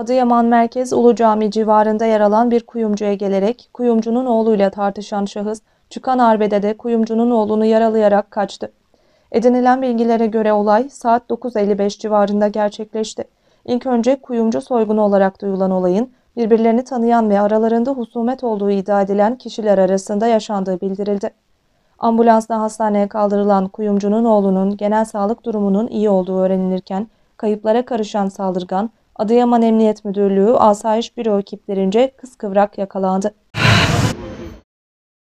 Adıyaman Merkez Ulu Cami civarında yer alan bir kuyumcuya gelerek kuyumcunun oğluyla tartışan şahıs çıkan arbede de kuyumcunun oğlunu yaralayarak kaçtı. Edinilen bilgilere göre olay saat 9.55 civarında gerçekleşti. İlk önce kuyumcu soygunu olarak duyulan olayın birbirlerini tanıyan ve aralarında husumet olduğu iddia edilen kişiler arasında yaşandığı bildirildi. Ambulansla hastaneye kaldırılan kuyumcunun oğlunun genel sağlık durumunun iyi olduğu öğrenilirken kayıplara karışan saldırgan Adıyaman Emniyet Müdürlüğü Asayiş Büro ekiplerince kıskıvrak yakalandı.